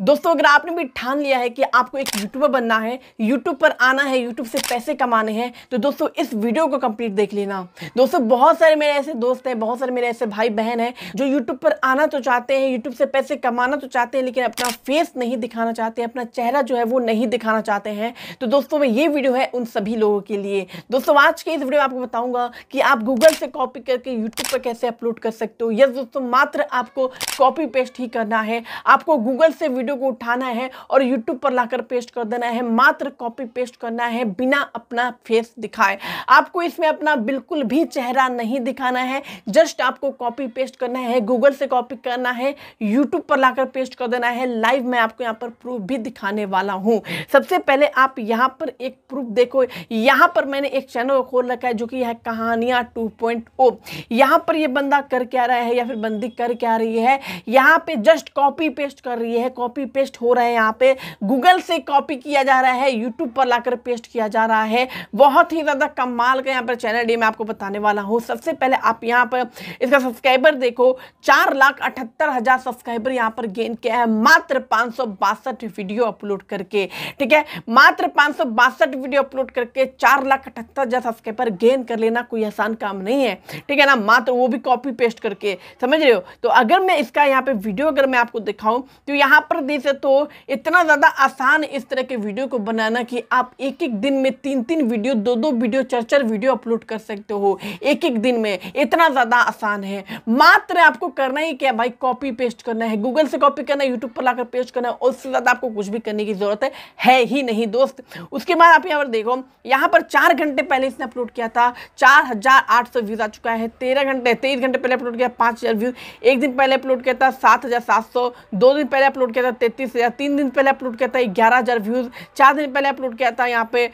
दोस्तों अगर आपने भी ठान लिया है कि आपको एक यूट्यूबर बनना है यूट्यूब पर आना है यूट्यूब से पैसे कमाने हैं तो दोस्तों इस वीडियो को कंप्लीट देख लेना दोस्तों बहुत सारे मेरे ऐसे दोस्त हैं बहुत सारे मेरे ऐसे भाई बहन हैं जो यूट्यूब पर आना तो चाहते हैं यूट्यूब से पैसे कमाना तो चाहते हैं लेकिन अपना फेस नहीं दिखाना चाहते हैं अपना चेहरा जो है वो नहीं दिखाना चाहते हैं तो दोस्तों में ये वीडियो है उन सभी लोगों के लिए दोस्तों आज के इस वीडियो में आपको बताऊंगा कि आप गूगल से कॉपी करके यूट्यूब पर कैसे अपलोड कर सकते हो यस दोस्तों मात्र आपको कॉपी पेस्ट ही करना है आपको गूगल से वीडियो वीडियो को उठाना है और यूट्यूब पर लाकर पेस्ट कर देना है मात्र कॉपी पेस्ट करना है बिना अपना फेस दिखाए आपको इसमें अपना बिल्कुल भी चेहरा नहीं दिखाना है जस्ट आपको कॉपी पेस्ट करना है गूगल से कॉपी करना है यूट्यूब पर लाकर पेस्ट कर देना है लाइव मैं आपको यहाँ पर प्रूफ भी दिखाने वाला हूँ सबसे पहले आप यहाँ पर एक प्रूफ देखो यहाँ पर मैंने एक चैनल खोल रखा है जो कि है कहानियाँ टू पॉइंट ओ यहाँ पर यह बंदा करके आ रहा है या फिर बंदी करके आ रही है यहाँ पे जस्ट कॉपी पेस्ट कर रही है कॉपी कॉपी पेस्ट हो रहे हैं यहाँ पे गूगल से कॉपी किया जा रहा है यूट्यूब पर लाकर पेस्ट किया जा रहा है बहुत ही ज़्यादा कमाल का यहाँ पर चैनल ये मैं आपको बताने वाला हूँ सबसे पहले आप यहाँ पर इसका सब्सक्राइबर देखो चार लाख अठहत्तर हज़ार सब्सक्राइबर यहाँ पर गेन किया है मात्र पाँच वीडियो अपलोड करके ठीक है मात्र पाँच वीडियो अपलोड करके चार लाख अठहत्तर हज़ार सब्सक्राइबर गेन कर लेना कोई आसान काम नहीं है ठीक है ना मात्र वो भी कॉपी पेस्ट करके समझ रहे हो तो अगर मैं इसका यहाँ पे वीडियो अगर मैं आपको दिखाऊं तो यहाँ पर जल्दी से तो इतना ज़्यादा आसान इस तरह के वीडियो को बनाना कि आप एक एक दिन में तीन तीन वीडियो दो दो वीडियो चार चार वीडियो अपलोड कर सकते हो एक एक दिन में इतना ज़्यादा आसान है मात्र आपको करना ही क्या भाई कॉपी पेस्ट करना है गूगल से कॉपी करना है यूट्यूब पर लाकर पेस्ट करना है उससे ज़्यादा आपको कुछ भी करने की ज़रूरत है, है ही नहीं दोस्त उसके बाद आप यहाँ पर देखो यहाँ पर चार घंटे पहले इसने अपलोड किया था चार हज़ार आठ सौ व्यूज़ आ चुका है तेरह घंटे तेईस घंटे पहले अपलोड किया पाँच हज़ार व्यू एक दिन पहले अपलोड किया था सात हज़ार सात सौ दो दिन पहले अपलोड किया था तैंतीस हज़ार तीन दिन पहले अपलोड किया था ग्यारह हज़ार व्यूज़ चार दिन पहले अपलोड किया था यहाँ पे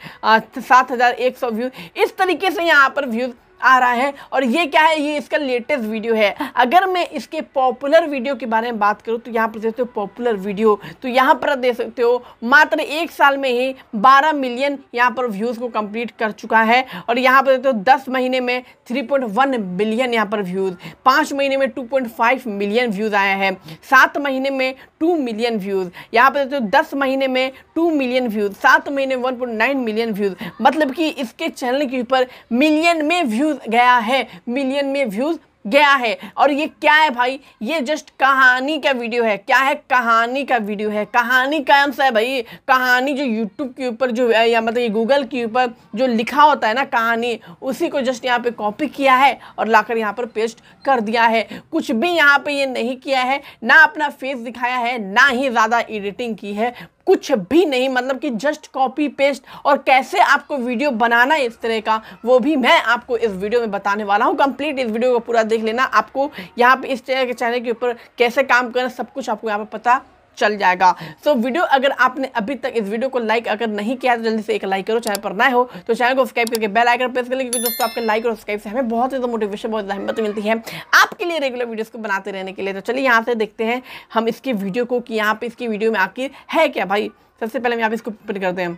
सात हज़ार एक सौ व्यूज़ इस तरीके से यहाँ पर व्यूज़ आ रहा है और ये क्या है ये इसका लेटेस्ट वीडियो है अगर मैं इसके पॉपुलर वीडियो के बारे में बात करूँ तो यहाँ पर देख सकते हो पॉपुलर वीडियो तो यहाँ पर देख सकते हो मात्र एक साल में ही बारह मिलियन यहाँ पर व्यूज़ को कंप्लीट कर चुका है और यहाँ पर देखते हो दस महीने में थ्री पॉइंट वन बिलियन यहाँ पर व्यूज़ पाँच महीने में two point five million views आया है सात महीने में टू मिलियन व्यूज़ यहाँ पर देखते हो दस महीने में टू मिलियन व्यूज़ सात महीने one point nine million views मतलब कि इसके चैनल के ऊपर मिलियन में व्यूज़ व्यूज़ गया है मिलियन में व्यूज़ गया है और ये क्या है भाई ये जस्ट कहानी का वीडियो है क्या है कहानी का वीडियो है कहानी का अंश है भाई कहानी जो यूट्यूब के ऊपर जो या मतलब ये गूगल के ऊपर जो लिखा होता है ना कहानी उसी को जस्ट यहाँ पे कॉपी किया है और लाकर यहाँ पर पेस्ट कर दिया है कुछ भी यहाँ पे ये नहीं किया है ना अपना फेस दिखाया है ना ही ज़्यादा एडिटिंग की है कुछ भी नहीं मतलब कि जस्ट कॉपी पेस्ट और कैसे आपको वीडियो बनाना है इस तरह का वो भी मैं आपको इस वीडियो में बताने वाला हूँ कंप्लीट इस वीडियो को पूरा देख लेना आपको यहाँ पे इस तरह के चैनल के ऊपर कैसे काम करना सब कुछ आपको यहाँ पर पता चल जाएगा सो so, वीडियो अगर आपने अभी तक इस वीडियो को लाइक अगर नहीं किया तो जल्दी से एक लाइक करो चाहे पर ना हो तो चैनल को सब्सक्राइब करके बेल आइकन प्रेस कर लें क्योंकि दोस्तों आपके लाइक और सब्सक्राइब से हमें बहुत ज़्यादा मोटिवेशन बहुत ज़्यादा हिम्मत मिलती है आपके लिए रेगुलर वीडियोज़ को बनाते रहने के लिए तो चलिए यहाँ से देखते हैं हम इसकी वीडियो को कि यहाँ पर इसकी वीडियो में आखिर है क्या भाई सबसे पहले हम यहाँ पर इसको प्रिंट करते हैं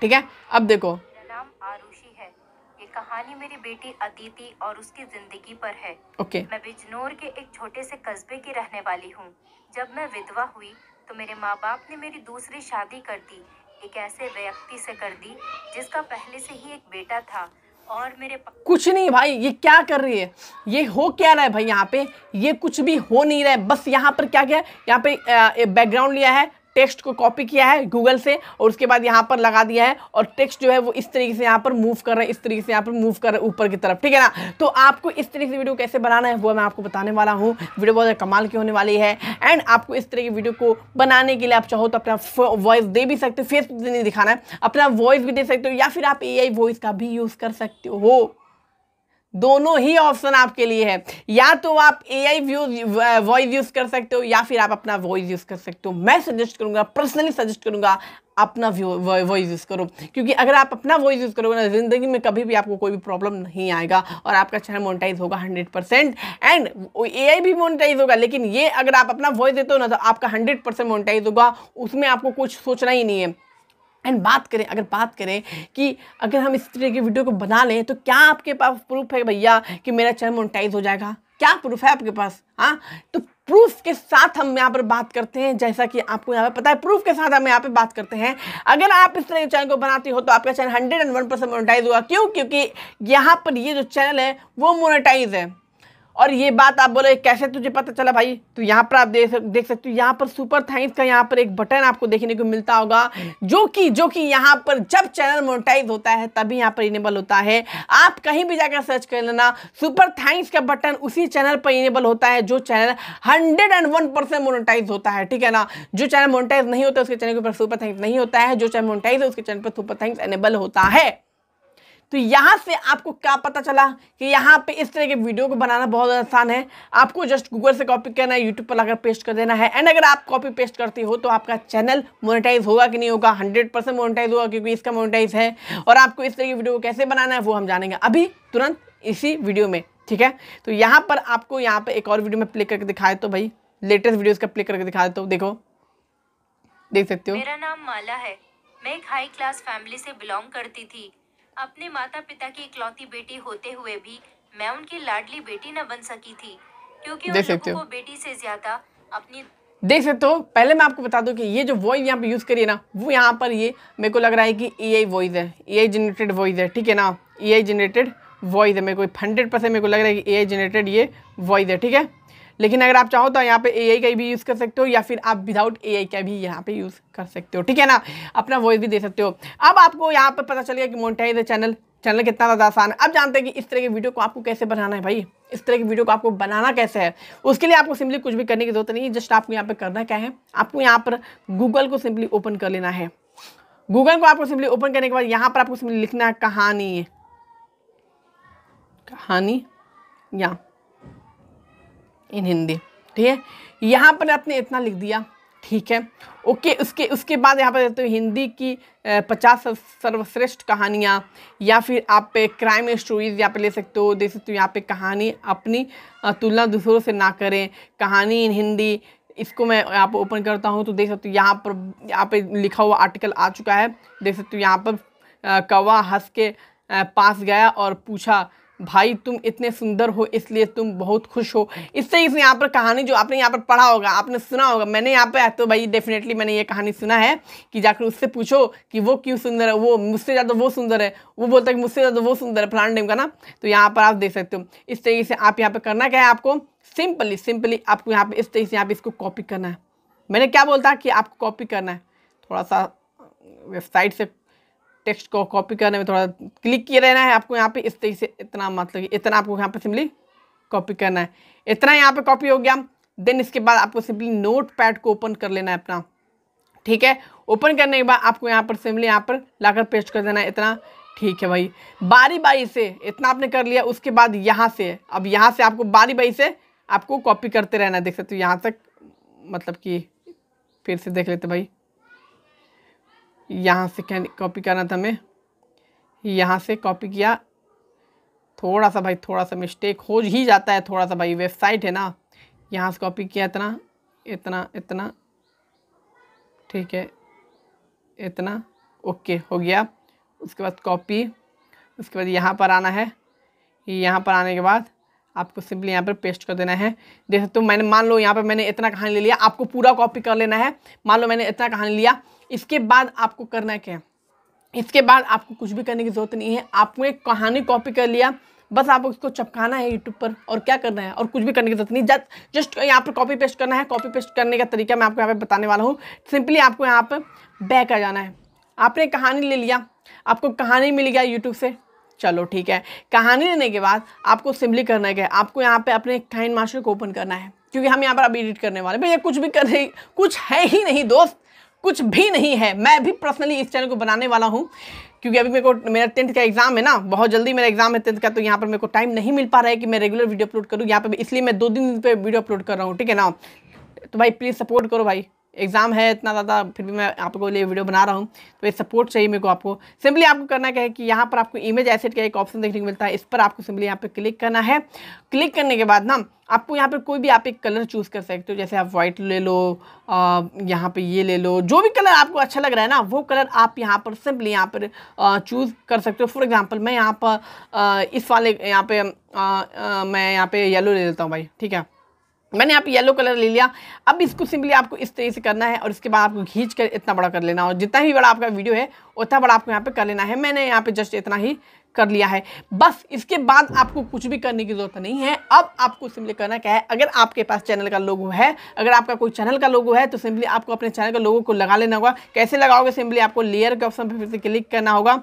ठीक है अब देखो कहानी मेरी बेटी अदिति और उसकी जिंदगी पर है okay. मैं बिजनौर के एक छोटे से कस्बे की रहने वाली हूँ जब मैं विधवा हुई तो मेरे माँ बाप ने मेरी दूसरी शादी कर दी एक ऐसे व्यक्ति से कर दी जिसका पहले से ही एक बेटा था और मेरे कुछ नहीं भाई ये क्या कर रही है ये हो क्या रहा है भाई यहाँ पे ये कुछ भी हो नहीं रहा है बस यहाँ पर क्या क्या यहाँ पे बैकग्राउंड लिया है टेक्स्ट को कॉपी किया है गूगल से और उसके बाद यहाँ पर लगा दिया है और टेक्स्ट जो है वो इस तरीके से यहाँ पर मूव कर रहा है इस तरीके से यहाँ पर मूव कर रहा है ऊपर की तरफ ठीक है ना तो आपको इस तरीके से वीडियो कैसे बनाना है वो मैं आपको बताने वाला हूँ वीडियो बहुत कमाल की होने वाली है एंड आपको इस तरह की वीडियो को बनाने के लिए आप चाहो तो अपना वॉइस दे भी सकते हो से नहीं दिखाना है अपना वॉइस भी दे सकते हो या फिर आप ए वॉइस का भी यूज़ कर सकते हो दोनों ही ऑप्शन आपके लिए है या तो आप A I views voice use कर सकते हो या फिर आप अपना वॉइस यूज़ कर सकते हो मैं सजेस्ट करूँगा पर्सनली सजेस्ट करूँगा अपना वॉइस यूज़ करो क्योंकि अगर आप अपना वॉइस यूज़ करोगे ना ज़िंदगी में कभी भी आपको कोई भी प्रॉब्लम नहीं आएगा और आपका चैनल मोनिटाइज होगा hundred percent and A I भी मोनिटाइज होगा लेकिन ये अगर आप अपना वॉइस देते हो ना तो आपका हंड्रेड परसेंट मोनिटाइज होगा उसमें आपको कुछ सोचना ही नहीं है एंड बात करें अगर बात करें कि अगर हम इस तरह की वीडियो को बना लें तो क्या आपके पास प्रूफ है भैया कि मेरा चैनल मोनिटाइज हो जाएगा क्या प्रूफ है आपके पास हाँ तो प्रूफ के साथ हम यहाँ पर बात करते हैं जैसा कि आपको यहाँ पर पता है प्रूफ के साथ हम यहाँ पर बात करते हैं अगर आप इस तरह के चैनल को बनाती हो तो आपका channel hundred and one percent monetise हुआ क्यों क्योंकि यहाँ पर ये जो चैनल है वो मोनिटाइज है और ये बात आप बोले कैसे तुझे पता चला भाई तो यहाँ पर आप देख देख सकते हो यहाँ पर सुपर थैंक्स का यहाँ पर एक बटन आपको देखने को मिलता होगा जो कि जो कि यहाँ पर जब चैनल मोनेटाइज होता है तभी यहाँ पर इनेबल होता है आप कहीं भी जाकर सर्च कर लेना सुपर थैंक्स का बटन उसी चैनल पर इनेबल होता है जो channel hundred and one percent monetise होता है ठीक है ना जो चैनल मोनेटाइज नहीं होता उसके चैनल के ऊपर सुपर थैंक्स नहीं होता है जो चैनल मोनेटाइज है उसके चैनल पर सुपर थैंक्स एनेबल होता है तो यहाँ से आपको क्या पता चला कि यहाँ पे इस तरह के वीडियो को बनाना बहुत आसान है आपको जस्ट गूगल से कॉपी करना है यूट्यूब पर लाकर पेस्ट कर देना है एंड अगर आप कॉपी पेस्ट करते हो तो आपका चैनल मोनेटाइज होगा कि नहीं होगा हंड्रेड परसेंट मोनिटाइज होगा क्योंकि इसका मोनिटाइज है और आपको इस तरह की वीडियो को कैसे बनाना है वो हम जानेंगे अभी तुरंत इसी वीडियो में ठीक है तो यहाँ पर आपको यहाँ पर एक और वीडियो में प्ले करके दिखाए तो भाई लेटेस्ट वीडियोज़ का प्ले करके दिखा तो देखो देख सकते हो मेरा नाम माला है मैं एक हाई क्लास फैमिली से बिलोंग करती थी अपने माता पिता की इकलौती बेटी होते हुए भी मैं उनकी लाडली बेटी न बन सकी थी क्योंकि देख सकते हो बेटी से ज्यादा अपनी देख सकते हो पहले मैं आपको बता दूं कि ये जो वॉइस यहाँ पे यूज़ करिए ना वो यहाँ पर ये मेरे को लग रहा है कि ए आई वॉइस है ए आई जनरेटेड वॉइस है ठीक है ना ए आई जनरेटेड वॉइस है मेरे को हंड्रेड परसेंट मेरे को लग रहा है कि ए आई जनरेटेड ये वॉइस है ठीक है लेकिन अगर आप चाहो तो यहाँ पे एआई का भी यूज़ कर सकते हो या फिर आप विदाउट एआई का भी यहाँ पे यूज़ कर सकते हो ठीक है ना अपना वॉइस भी दे सकते हो अब आपको यहाँ पर पता चलेगा कि मोनिटाइज चैनल चैनल कितना ज़्यादा आसान है अब जानते हैं कि इस तरह की वीडियो को आपको कैसे बनाना है भाई इस तरह की वीडियो को आपको बनाना कैसे है उसके लिए आपको सिंपली कुछ भी करने की ज़रूरत नहीं है जस्ट आपको यहाँ पर करना क्या है आपको यहाँ पर गूगल को सिंपली ओपन कर लेना है गूगल को आपको सिंपली ओपन करने के बाद यहाँ पर आपको सिंपली लिखना है कहानी कहानी या इन हिंदी ठीक है यहाँ पर आपने इतना लिख दिया ठीक है ओके उसके उसके बाद यहाँ पर देते हो हिंदी की पचास सर्वश्रेष्ठ कहानियाँ या फिर आप पे क्राइम स्टोरीज यहाँ पे ले सकते हो दे सकते हो यहाँ पे कहानी अपनी तुलना दूसरों से ना करें कहानी इन हिंदी इसको मैं यहाँ पर ओपन करता हूँ तो देख सकते हो यहाँ पर यहाँ पे लिखा हुआ आर्टिकल आ चुका है देख सकते हो यहाँ पर कौवा हंस के पास गया और पूछा भाई तुम इतने सुंदर हो इसलिए तुम बहुत खुश हो इससे इस यहाँ पर कहानी जो आपने यहाँ पर पढ़ा होगा आपने सुना होगा मैंने यहाँ पर तो भाई डेफिनेटली मैंने ये कहानी सुना है कि जाकर उससे पूछो कि वो क्यों सुंदर है वो मुझसे ज़्यादा वो सुंदर है वो बोलता है कि मुझसे ज़्यादा वो सुंदर है फलान डेम का ना तो यहाँ पर आप देख सकते हो इस तरीके से आप यहाँ पर करना क्या है आपको सिंपली सिंपली आपको यहाँ पर इस तरीके से यहाँ पर इसको कॉपी करना है मैंने क्या बोलता कि आपको कॉपी करना है थोड़ा सा वेबसाइट से टेक्स्ट को कॉपी करने में थोड़ा क्लिक किए रहना है आपको यहाँ पे इस तरीके से इतना मतलब इतना आपको यहाँ पे सिंपली कॉपी करना है इतना यहाँ पे कॉपी हो गया देन इसके बाद आपको सिंपली नोट पैड को ओपन कर लेना है अपना ठीक है ओपन करने के बाद आपको यहाँ पर सिंपली यहाँ पर लाकर पेस्ट कर देना है इतना ठीक है भाई बारी बारी से इतना आपने कर लिया उसके बाद यहाँ से अब यहाँ से आपको बारी बारी से आपको कॉपी करते रहना है देख सकते हो यहाँ तक मतलब कि फिर से देख लेते भाई यहाँ से कॉपी करना था हमें यहाँ से कॉपी किया थोड़ा सा भाई थोड़ा सा मिस्टेक हो ही जाता है थोड़ा सा भाई वेबसाइट है ना यहाँ से कॉपी किया इतना इतना इतना ठीक है इतना ओके हो गया उसके बाद कॉपी उसके बाद यहाँ पर आना है यहाँ पर आने के बाद आपको सिंपली यहाँ पर पेस्ट कर देना है सकते हो मैंने मान लो यहाँ पर मैंने इतना कहानी ले लिया आपको पूरा कॉपी कर लेना है मान लो मैंने इतना कहानी लिया इसके बाद आपको करना क्या है इसके बाद आपको कुछ भी करने की ज़रूरत नहीं है आपने एक कहानी कॉपी कर लिया बस आपको इसको चपकाना है यूट्यूब पर और क्या करना है और कुछ भी करने की जरूरत नहीं जस्ट जस्ट यहाँ पर कॉपी पेस्ट करना है कॉपी पेस्ट करने का तरीका मैं आपको यहाँ पे बताने वाला हूँ सिंपली आपको यहाँ पर बैक आ जाना है आपने कहानी ले लिया आपको कहानी मिल गया यूट्यूब से चलो ठीक है कहानी लेने के बाद आपको सिंपली करना क्या है आपको यहाँ पर अपने काइन मास्टर को ओपन करना है क्योंकि हम यहाँ पर अब एडिट करने वाले भैया कुछ भी कर रही कुछ है ही नहीं दोस्त कुछ भी नहीं है मैं भी पर्सनली इस चैनल को बनाने वाला हूँ क्योंकि अभी मेरे को मेरा टेंथ का एग्जाम है ना बहुत जल्दी मेरा एग्जाम है टेंथ का तो यहाँ पर मेरे को टाइम नहीं मिल पा रहा है कि मैं रेगुलर वीडियो अपलोड करूँ यहाँ पर इसलिए मैं दो दिन पर वीडियो अपलोड कर रहा हूँ ठीक है ना तो भाई प्लीज़ सपोर्ट करो भाई एग्ज़ाम है इतना ज़्यादा फिर भी मैं आपको लिए वीडियो बना रहा हूँ तो ये सपोर्ट चाहिए मेरे को आपको सिंपली आपको करना क्या है कि यहाँ पर आपको इमेज एसेट का एक ऑप्शन देखने को मिलता है इस पर आपको सिंपली यहाँ पर क्लिक करना है क्लिक करने के बाद ना आपको यहाँ पर कोई भी आप एक कलर चूज़ कर सकते हो जैसे आप वाइट ले लो यहाँ पर ये ले लो जो भी कलर आपको अच्छा लग रहा है ना वो कलर आप यहाँ पर सिंपली यहाँ पर चूज़ कर सकते हो फॉर एग्जाम्पल मैं यहाँ पर इस वाले यहाँ पर मैं यहाँ पर येलो ले लेता हूँ भाई ठीक है मैंने आप येलो कलर ले लिया अब इसको सिंपली आपको इस तरीके से करना है और इसके बाद आपको खींच कर इतना बड़ा कर लेना और जितना भी बड़ा आपका वीडियो है उतना बड़ा आपको यहाँ पे कर लेना है मैंने यहाँ पे जस्ट इतना ही कर लिया है बस इसके बाद आपको कुछ भी करने की ज़रूरत नहीं है अब आपको सिंपली करना क्या है अगर आपके पास चैनल का लोगो है अगर आपका कोई चैनल का लोगो है तो सिंपली आपको अपने चैनल का लोगो को लगा लेना होगा कैसे लगाओगे सिंपली आपको लेयर के ऑप्शन पर फिर से क्लिक करना होगा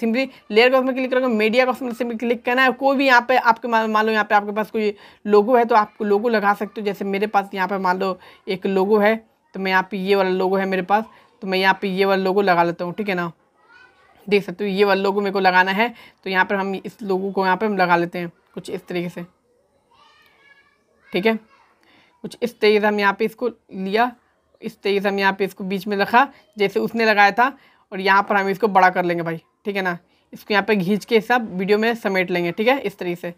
सिंपली लेयर का ऑप्शन क्लिक करोगे मीडिया का ऑप्शन सिंपली क्लिक करना है कोई भी यहाँ पे आपके मान लो यहाँ पे आपके पास कोई लोगो है तो आप लोगो लगा सकते हो जैसे मेरे पास यहाँ पे मान लो एक लोगो है तो मैं यहाँ पे ये वाला लोगो है मेरे पास तो मैं यहाँ पे ये वाला लोगो लगा लेता हूँ ठीक है ना देख सकते हो ये वाला लोगो मेरे को लगाना है तो यहाँ पर हम इस लोगो को यहाँ पर हम लगा लेते हैं कुछ इस तरीके से ठीक है कुछ इस तरीके से हम यहाँ पर इसको लिया इस तरीके से हम यहाँ पर इसको बीच में रखा जैसे उसने लगाया था और यहाँ पर हम इसको बड़ा कर लेंगे भाई ठीक है ना इसको यहाँ पे घींच के सब वीडियो में समेट लेंगे ठीक है इस तरीके से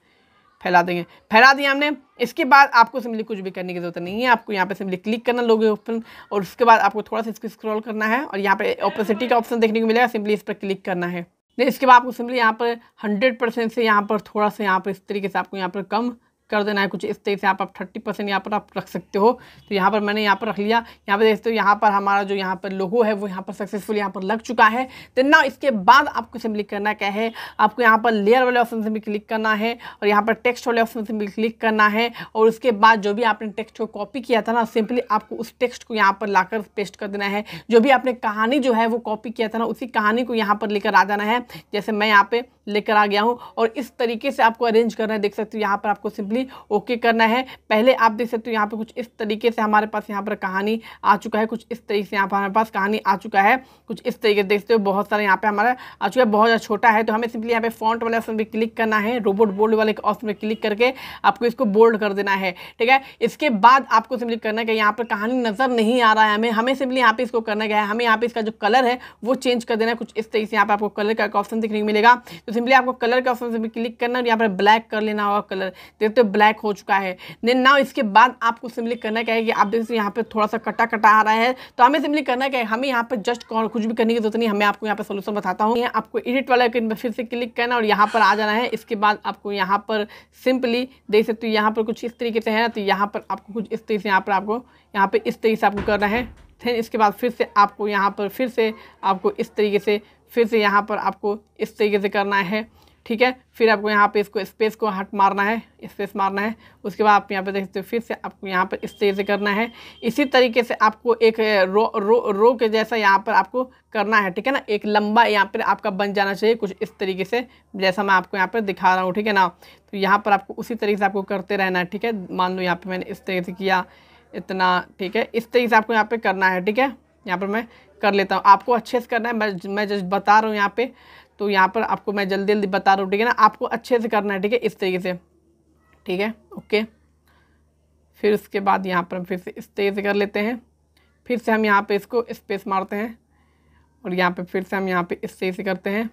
फैला देंगे फैला दिया हमने इसके बाद आपको सिम्पली कुछ भी करने की ज़रूरत नहीं है आपको यहाँ पे सिम्पली क्लिक करना लोगे ओपन और उसके बाद आपको थोड़ा सा इसको स्क्रॉल करना है और यहाँ पे ओपेसिटी का ऑप्शन देखने को मिलेगा सिम्पली इस पर क्लिक करना है नहीं इसके बाद आपको सिम्पली यहाँ पर हंड्रेड परसेंट से यहाँ पर थोड़ा सा यहाँ पर इस तरीके से आपको यहाँ पर कम कर देना है कुछ इस तरीके से यहाँ पर आप थर्टी परसेंट यहाँ पर आप रख सकते हो तो यहाँ पर मैंने यहाँ पर रख लिया यहाँ पर देखते हो यहाँ पर हमारा जो यहाँ पर लोगो है वो यहाँ पर सक्सेसफुल यहाँ पर लग चुका है तो ना इसके बाद आपको सिंपली करना क्या है आपको यहाँ पर लेयर वाले ऑप्शन से भी क्लिक करना है और यहाँ पर टेक्स्ट वाले ऑप्शन से भी क्लिक करना है और उसके बाद जो भी आपने टेक्स्ट को कॉपी किया था ना सिंपली आपको उस टेक्स्ट को यहाँ पर लाकर पेस्ट कर देना है जो भी आपने कहानी जो है वो कॉपी किया था ना उसी कहानी को यहाँ पर लेकर आ जाना है जैसे मैं यहाँ पर लेकर आ गया हूँ और इस तरीके से आपको अरेंज करना है देख सकते हो यहाँ पर आपको सिंपली सिंपली ओके करना है पहले आप देख सकते हो यहाँ पर कुछ इस तरीके से हमारे पास यहाँ पर कहानी आ चुका है कुछ इस तरीके से यहाँ पर हमारे पास कहानी आ चुका है कुछ इस तरीके से देखते हो बहुत सारे यहाँ पर हमारा आ चुका है बहुत ज़्यादा छोटा है तो हमें सिंपली यहाँ पे फॉन्ट वाले ऑप्शन पर क्लिक करना है रोबोट बोल्ड वाले ऑप्शन पर क्लिक करके आपको इसको बोल्ड कर देना है ठीक है इसके बाद आपको सिंपली करना है कि यहाँ पर कहानी नज़र नहीं आ रहा है हमें हमें सिंपली यहाँ पे इसको करना गया है हमें यहाँ पे इसका जो कलर है वो चेंज कर देना है कुछ इस तरीके से यहाँ पे आपको कलर का ऑप्शन देखने को मिलेगा तो सिंपली आपको कलर के ऑप्शन से भी क्लिक करना और यहाँ पर ब्लैक कर लेना होगा कलर देखते हो ब्लैक हो चुका है देन नाउ इसके बाद आपको सिंपली करना क्या है कि आप देख सकते यहाँ पे थोड़ा सा कटा कटा आ रहा है तो हमें सिंपली करना क्या है हमें यहाँ पर जस्ट कौन कुछ भी करने की जरूरत नहीं हमें आपको यहाँ पर सोल्यूशन बताता हूँ आपको एडिट वाला पर फिर से क्लिक करना और यहाँ पर आ जाना है इसके बाद आपको यहाँ पर सिंपली देख सकते हो यहाँ पर कुछ इस तरीके से है ना तो यहाँ पर आपको कुछ इस तरीके से यहाँ पर आपको यहाँ पर इस तरीके से आपको करना है देन इसके बाद फिर से आपको यहाँ पर फिर से आपको इस तरीके से फिर से यहाँ पर आपको इस तरीके से करना है ठीक है फिर आपको यहाँ पे इसको स्पेस को हट मारना है स्पेस मारना है उसके बाद आप यहाँ पे देख सकते हो फिर से आपको यहाँ पर इस तरह से करना है इसी तरीके से आपको एक रो रो रो के जैसा यहाँ पर आपको करना है ठीक है ना एक लंबा यहाँ पर आपका बन जाना चाहिए कुछ इस तरीके से जैसा मैं आपको यहाँ पर दिखा रहा हूँ ठीक है ना तो यहाँ पर आपको उसी तरीके से आपको करते रहना है ठीक है मान लो यहाँ पर मैंने इस तरीके से किया इतना ठीक है इस तरीके से आपको यहाँ पर करना है ठीक है यहाँ पर मैं कर लेता हूँ आपको अच्छे से करना है मैं मैं जस्ट बता रहा हूँ यहाँ पे तो यहाँ पर आपको मैं जल्दी जल्दी बता रहा हूँ ठीक है ना आपको अच्छे से करना है ठीक है इस तरीके से ठीक है ओके फिर उसके बाद यहाँ पर हम फिर से इस तरीके से कर लेते हैं फिर से हम यहाँ पे इसको स्पेस मारते हैं और यहाँ पे फिर से हम यहाँ पे इस तरीके से करते हैं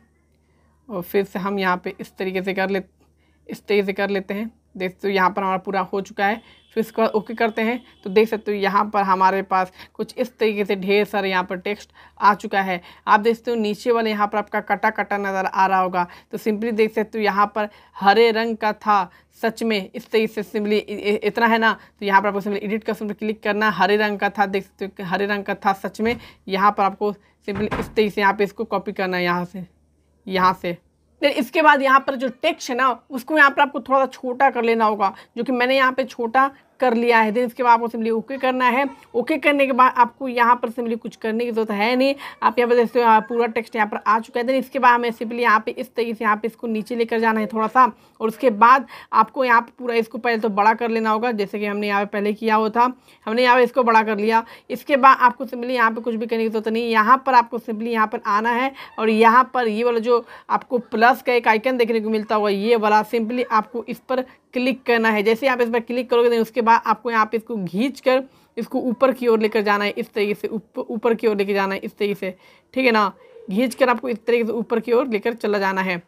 और फिर से हम यहाँ पे इस तरीके से कर ले इस तरीके से कर लेते हैं देख हो तो यहाँ पर हमारा पूरा हो चुका है फिर इसके बाद ओके करते हैं तो देख सकते हो यहाँ पर हमारे पास कुछ इस तरीके से ढेर सारे यहाँ पर टेक्स्ट आ चुका है आप देख सकते हो नीचे वाले यहाँ पर आपका कटा कटा नज़र आ रहा होगा तो सिंपली देख सकते हो यहाँ पर हरे रंग का था सच में इस तरीके से सिंपली इतना है ना तो यहाँ पर आपको सिंपली एडिट कर सिंपली क्लिक करना हरे रंग का था देख सकते हो हरे रंग का था सच में यहाँ पर आपको सिंपली इस तरीके से यहाँ पर इसको कॉपी करना है यहाँ से यहाँ से देन इसके बाद यहाँ पर जो टेक्स्ट है ना उसको यहाँ पर आपको थोड़ा सा छोटा कर लेना होगा जो कि मैंने यहाँ पे छोटा कर लिया है देन इसके बाद आपको सिंपली ओके करना है ओके करने के बाद आपको यहाँ पर सिंपली कुछ करने की जरूरत है नहीं आप यहाँ पर हो पूरा टेक्स्ट यहाँ पर आ चुका है देन इसके बाद हमें सिंपली यहाँ पे इस तरीके से यहाँ पे इसको नीचे लेकर जाना है थोड़ा सा और उसके बाद आपको यहाँ पर पूरा इसको पहले तो बड़ा कर लेना होगा जैसे कि हमने यहाँ पे पहले किया हुआ था हमने यहाँ पर इसको बड़ा कर लिया इसके बाद आपको सिंपली यहाँ पर कुछ भी करने की जरूरत नहीं यहाँ पर आपको सिंपली यहाँ पर आना है और यहाँ पर ये वाला जो आपको प्लस का एक आइकन देखने को मिलता हुआ ये वाला सिंपली आपको इस पर क्लिक करना है जैसे आप इस पर क्लिक करोगे उसके बाद बाद आपको यहाँ पे इसको घींच कर इसको ऊपर की ओर लेकर जाना है इस तरीके से ऊपर की ओर लेकर जाना है इस तरीके से ठीक है ना घींच कर आपको इस तरीके से ऊपर की ओर लेकर चला जाना है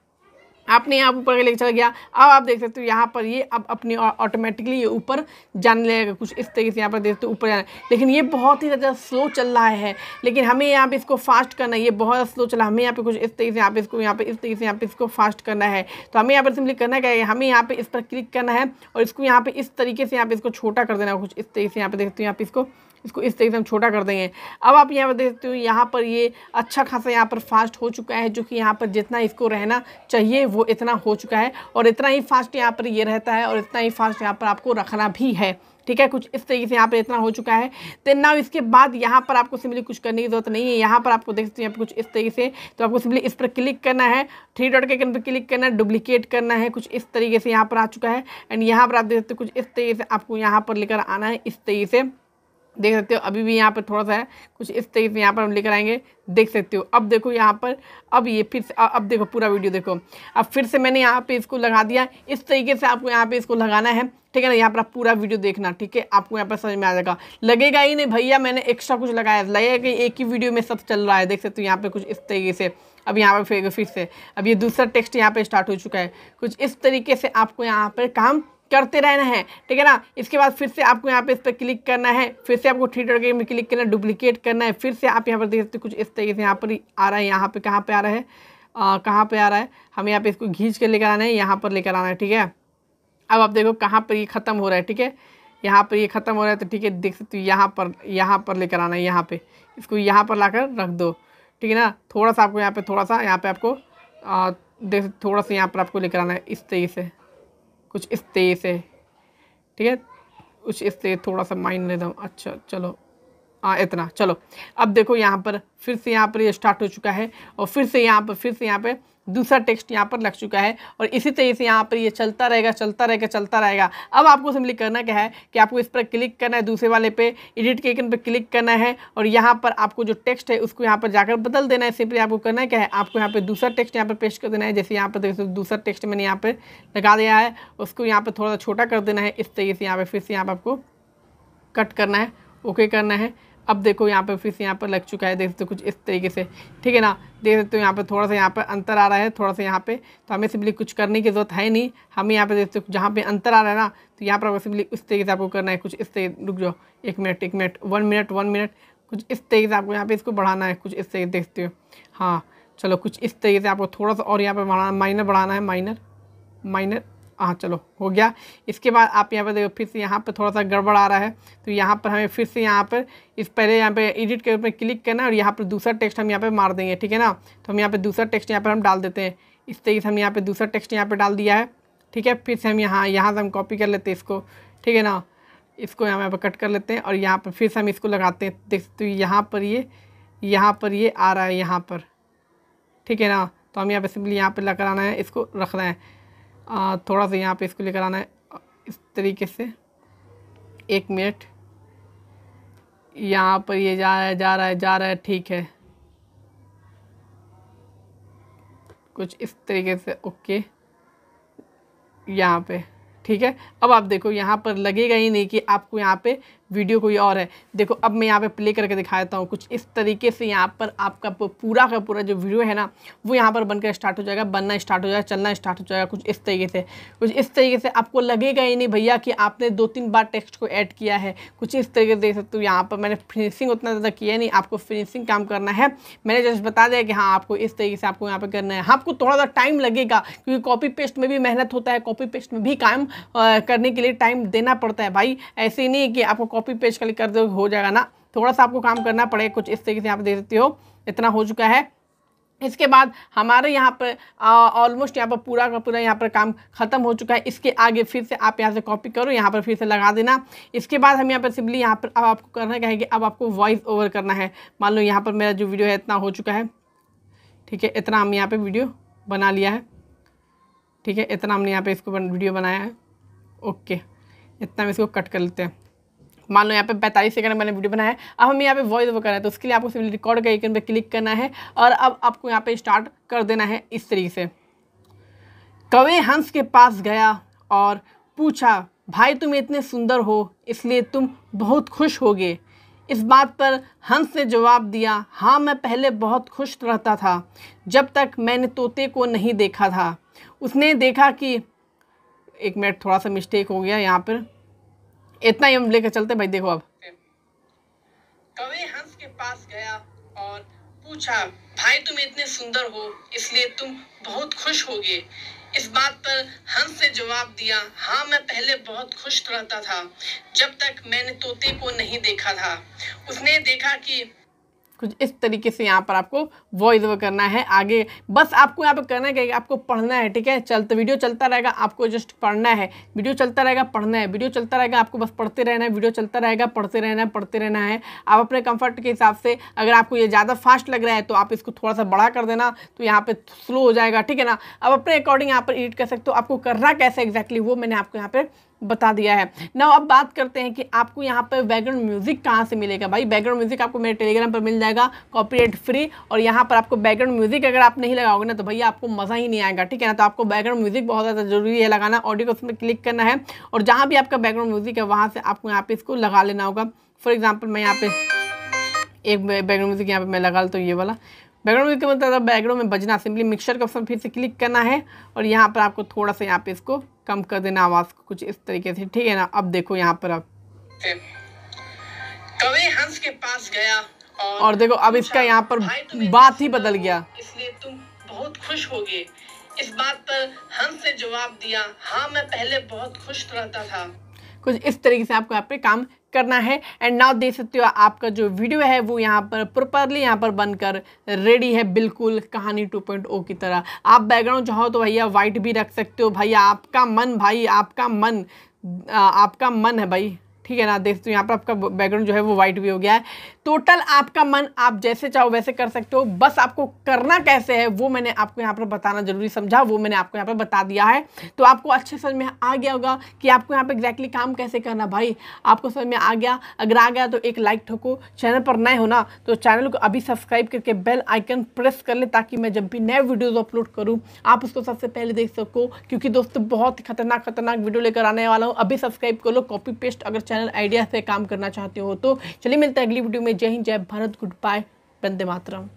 आपने यहाँ ऊपर लेके चला गया अब आप देख सकते हो यहाँ पर ये अब अपने ऑटोमेटिकली ये ऊपर जाने लगेगा कुछ इस तरीके से यहाँ पर देखते हो ऊपर जाना लेकिन ये बहुत ही ज़्यादा स्लो चल रहा है लेकिन हमें यहाँ पे इसको फास्ट करना है ये बहुत स्लो चल रहा है हमें यहाँ पे कुछ इस तरीके से यहाँ पे इसको यहाँ पे इस तरीके से यहाँ पे इसको फास्ट करना है तो हमें यहाँ पर सिंपली करना क्या है हमें यहाँ पे इस पर क्लिक करना है और इसको यहाँ पे इस तरीके से यहाँ पर इसको छोटा कर देना कुछ इस तरीके से यहाँ पर देखते हो यहाँ पे इसको इसको इस तरीके से हम छोटा कर देंगे अब आप यहाँ पर देख सकते हो यहाँ पर ये अच्छा खासा यहाँ पर फास्ट हो चुका है जो कि यहाँ पर जितना इसको रहना चाहिए वो इतना हो चुका है और इतना ही फास्ट यहाँ पर ये रहता है और इतना ही फास्ट यहाँ पर आपको रखना भी है ठीक है कुछ इस तरीके से यहाँ पर इतना हो चुका है देन नाउ इसके बाद यहाँ पर आपको सिंपली कुछ करने की जरूरत नहीं है यहाँ पर आपको देख सकते हैं पर कुछ इस तरीके से तो आपको सिंपली इस पर क्लिक करना है थ्री डॉट के पर क्लिक करना है डुप्लीकेट करना है कुछ इस तरीके से यहाँ पर आ चुका है एंड यहाँ पर आप देख सकते हो कुछ इस तरीके से आपको यहाँ पर लेकर आना है इस तरीके से देख सकते हो अभी भी यहाँ पर थोड़ा सा है कुछ इस तरीके से यहाँ पर हम लेकर आएंगे देख सकते हो अब देखो यहाँ पर अब ये फिर से अब देखो पूरा वीडियो देखो अब फिर से मैंने यहाँ पे इसको लगा दिया इस तरीके से आपको यहाँ पे इसको लगाना है ठीक है ना यहाँ पर आप पूरा वीडियो देखना ठीक है आपको यहाँ पर समझ में आ जाएगा लगेगा ही नहीं भैया मैंने एक्स्ट्रा कुछ लगाया लगेगा कि एक ही वीडियो में सब चल रहा है देख सकते हो यहाँ पर कुछ इस तरीके से अब यहाँ पर फिर फिर से अब ये दूसरा टेक्स्ट यहाँ पर स्टार्ट हो चुका है कुछ इस तरीके से आपको यहाँ पर काम करते रहना है ठीक है ना इसके बाद फिर से आपको यहाँ पे इस पर क्लिक करना है फिर से आपको थ्री डॉट में क्लिक करना है डुप्लीकेट करना है फिर से आप यहाँ पर देख सकते कुछ इस तरीके से यहाँ पर आ रहा है यहाँ पर कहाँ पर आ रहा है कहाँ पर आ रहा है हमें यहाँ पर इसको घींच कर लेकर आना है यहाँ पर लेकर आना है ठीक है अब आप देखो कहाँ पर ये ख़त्म हो रहा है ठीक है यहाँ पर ये ख़त्म हो रहा है तो ठीक है देख सकते हो यहाँ पर यहाँ पर लेकर आना है यहाँ पे इसको यहाँ पर ला कर रख दो ठीक है ना थोड़ा सा आपको यहाँ पे थोड़ा सा यहाँ पे आपको आ, देख थोड़ा सा यहाँ पर आपको लेकर आना है इस तरीके से कुछ इस तेज है ठीक है कुछ इस तेज थोड़ा सा माइंड रिदम अच्छा चलो हाँ इतना चलो अब देखो यहाँ पर फिर से यहाँ पर ये यह स्टार्ट हो चुका है और फिर से यहाँ पर फिर से यहाँ पर दूसरा टेक्स्ट यहाँ पर लग चुका है और इसी तरीके से यहाँ पर ये यह चलता रहेगा चलता रहेगा चलता रहेगा अब आपको सिंपली करना क्या है कि आपको इस पर क्लिक करना है दूसरे वाले पे एडिट के आइकन पर क्लिक करना है और यहाँ पर आपको जो टेक्स्ट है उसको यहाँ पर जाकर बदल देना है सिंपली आपको करना क्या है आपको यहाँ पर दूसरा टेक्स्ट यहाँ पर पेश कर देना है जैसे यहाँ पर तो दूसरा टेक्स्ट मैंने यहाँ पर लगा दिया है उसको यहाँ पर थोड़ा छोटा कर देना है इस तरीके से यहाँ पर फिर से यहाँ पर आपको कट करना है ओके करना है अब देखो यहाँ पर फिर से यहाँ पर लग चुका है देख सकते हो कुछ इस तरीके से ठीक है ना देख सकते हो यहाँ पर थोड़ा सा यहाँ पर अंतर आ रहा है थोड़ा सा यहाँ पे तो हमें सिंपली कुछ करने की ज़रूरत है नहीं हमें यहाँ पे देख सकते हो जहाँ पे अंतर आ रहा है ना तो यहाँ पर हमें सिंपली उस तरीके से आपको करना है कुछ इस तरीके रुक जाओ एक मिनट एक minute one minute one minute कुछ इस तरीके से आपको यहाँ पर इसको बढ़ाना है कुछ इस तरीके देखते हो हाँ चलो कुछ इस तरीके से आपको थोड़ा सा और यहाँ पर माइनर बढ़ाना है माइनर माइनर हाँ चलो हो गया इसके बाद आप यहाँ पर देखो फिर से यहाँ पर थोड़ा सा गड़बड़ आ रहा है तो यहाँ पर हमें फिर से यहाँ पर इस पहले यहाँ पे एडिट के ऊपर क्लिक करना है और यहाँ पर दूसरा टेक्स्ट हम यहाँ पर मार देंगे ठीक है ना तो हम यहाँ पर दूसरा टेक्स्ट यहाँ पर हम डाल देते हैं इस तरीके से हम यहाँ पर दूसरा टेक्स्ट यहाँ पर डाल दिया है ठीक है फिर से हम यहाँ यहाँ से हम कॉपी कर लेते हैं इसको ठीक है ना इसको हम यहाँ पर कट कर लेते हैं और यहाँ पर फिर से हम इसको लगाते हैं देख तो यहाँ पर ये यहाँ पर ये आ रहा है यहाँ पर ठीक है ना तो हम यहाँ पर सिंपली यहाँ पर लग कराना है इसको रखना है थोड़ा सा यहाँ पे इसको लेकर आना है इस तरीके से एक मिनट यहाँ पर ये जा रहा है जा रहा है जा रहा है ठीक है कुछ इस तरीके से ओके यहाँ पे ठीक है अब आप देखो यहाँ पर लगेगा ही नहीं कि आपको यहाँ पे वीडियो कोई और है देखो अब मैं यहाँ पे प्ले करके दिखा देता हूँ कुछ इस तरीके से यहाँ पर आपका पूरा का पूरा जो वीडियो है ना वो यहाँ पर बनकर स्टार्ट हो जाएगा बनना स्टार्ट हो जाएगा चलना स्टार्ट हो जाएगा कुछ इस तरीके से कुछ इस तरीके से आपको लगेगा ही नहीं भैया कि आपने दो तीन बार टेक्स्ट को ऐड किया है कुछ इस तरीके से देख सकते हो यहाँ पर मैंने फिनिशिंग उतना ज़्यादा किया नहीं आपको फिनिशिंग काम करना है मैंने जस्ट बता दिया कि हाँ आपको इस तरीके से आपको यहाँ पर करना है हाँ, आपको थोड़ा सा टाइम लगेगा क्योंकि कॉपी पेस्ट में भी मेहनत होता है कॉपी पेस्ट में भी काम करने के लिए टाइम देना पड़ता है भाई ऐसे ही नहीं कि आपको कॉपी पेज क्लिक कर दो हो जाएगा ना थोड़ा सा आपको काम करना पड़ेगा कुछ इस तरीके से आप दे सकते हो इतना हो चुका है इसके बाद हमारे यहाँ पर ऑलमोस्ट यहाँ पर पूरा का पूरा यहाँ पर काम ख़त्म हो चुका है इसके आगे फिर से आप यहाँ से कॉपी करो यहाँ पर फिर से लगा देना इसके बाद हम यहाँ पर सिंपली यहाँ पर अब आपको करना क्या है कि अब आपको वॉइस ओवर करना है मान लो यहाँ पर मेरा जो वीडियो है इतना हो चुका है ठीक है इतना हमने यहाँ पर वीडियो बना लिया है ठीक है इतना हमने यहाँ पर इसको वीडियो बनाया है ओके इतना हम इसको कट कर लेते हैं मान लो यहाँ पे पैंतालीस सेकंड मैंने वीडियो बनाया है अब हम यहाँ पे वॉइस ओवर रहे हैं तो उसके लिए आपको सिर्फ रिकॉर्ड के आइकन पर क्लिक करना है और अब आपको यहाँ पे स्टार्ट कर देना है इस तरीके से कवे हंस के पास गया और पूछा भाई तुम इतने सुंदर हो इसलिए तुम बहुत खुश गए इस बात पर हंस ने जवाब दिया हाँ मैं पहले बहुत खुश रहता था जब तक मैंने तोते को नहीं देखा था उसने देखा कि एक मिनट थोड़ा सा मिस्टेक हो गया यहाँ पर इतना ही हम लेकर चलते भाई देखो अब कवि तो हंस के पास गया और पूछा भाई तुम इतने सुंदर हो इसलिए तुम बहुत खुश होगे इस बात पर हंस ने जवाब दिया हाँ मैं पहले बहुत खुश रहता था जब तक मैंने तोते को नहीं देखा था उसने देखा कि कुछ इस तरीके से यहाँ पर आपको वॉइस ओवर करना है आगे बस आपको यहाँ पर करना है आपको पढ़ना है ठीक है चलते वीडियो चलता रहेगा आपको जस्ट पढ़ना है वीडियो चलता रहेगा पढ़ना है वीडियो चलता रहेगा आपको बस पढ़ते रहना है वीडियो चलता रहेगा पढ़ते रहना है पढ़ते रहना है आप अपने कंफर्ट के हिसाब से अगर आपको ये ज़्यादा फास्ट लग रहा है तो आप इसको थोड़ा सा बड़ा कर देना तो यहाँ पर स्लो हो जाएगा ठीक है ना अब अपने अकॉर्डिंग यहाँ पर एडिट कर सकते हो आपको करना कैसे एग्जैक्टली वो मैंने आपको यहाँ पर बता दिया है ना अब बात करते हैं कि आपको यहाँ पर बैकग्राउंड म्यूज़िक कहाँ से मिलेगा भाई बैकग्राउंड म्यूज़िक आपको मेरे टेलीग्राम पर मिल जाएगा कॉपीराइट फ्री और यहाँ पर आपको बैकग्राउंड म्यूज़िक अगर आप नहीं लगाओगे ना तो भैया आपको मज़ा ही नहीं आएगा ठीक है ना तो आपको बैकग्राउंड म्यूज़िक बहुत ज़्यादा ज़रूरी है लगाना ऑडियो को उसमें क्लिक करना है और जहाँ भी आपका बैकग्राउंड म्यूज़िक है वहाँ से आपको यहाँ पे इसको लगा लेना होगा फॉर एग्ज़ाम्पल मैं यहाँ पे एक बैकग्राउंड म्यूज़िक यहाँ पे मैं लगा तो ये वाला बैकग्राउंड व्यू मतलब बैकग्राउंड में बजना सिंपली मिक्सर का ऑप्शन फिर से क्लिक करना है और यहाँ पर आपको थोड़ा सा यहाँ पे इसको कम कर देना आवाज़ को कुछ इस तरीके से ठीक है ना अब देखो यहाँ पर अब कवे हंस के पास गया और, और देखो अब इसका यहाँ पर बात ही बदल गया इसलिए तुम बहुत खुश हो गए इस बात पर हंस ने जवाब दिया हाँ मैं पहले बहुत खुश रहता था कुछ इस तरीके से आपको यहाँ पे काम करना है एंड नाउ देख सकते हो आपका जो वीडियो है वो यहाँ पर प्रॉपरली यहाँ पर बनकर रेडी है बिल्कुल कहानी 2.0 की तरह आप बैकग्राउंड चाहो तो भैया वाइट भी रख सकते हो भैया आपका मन भाई आपका मन आपका मन है भाई ठीक है ना देख सकते हो यहाँ पर आपका बैकग्राउंड जो है वो वाइट भी हो गया है टोटल आपका मन आप जैसे चाहो वैसे कर सकते हो बस आपको करना कैसे है वो मैंने आपको यहाँ पर बताना जरूरी समझा वो मैंने आपको यहाँ पर बता दिया है तो आपको अच्छे समझ में आ गया होगा कि आपको यहाँ पर एग्जैक्टली काम कैसे करना भाई आपको समझ में आ गया अगर आ गया तो एक लाइक ठोको चैनल पर नए हो ना तो चैनल को अभी सब्सक्राइब करके बेल आइकन प्रेस कर ले ताकि मैं जब भी नए वीडियोज़ अपलोड करूँ आप उसको सबसे पहले देख सको क्योंकि दोस्तों बहुत ही खतरनाक खतरनाक वीडियो लेकर आने वाला हूँ अभी सब्सक्राइब कर लो कॉपी पेस्ट अगर चैनल आइडिया से काम करना चाहते हो तो चलिए मिलते हैं अगली वीडियो में जय हिंद जय भारत गुड बाय वंदे मातरम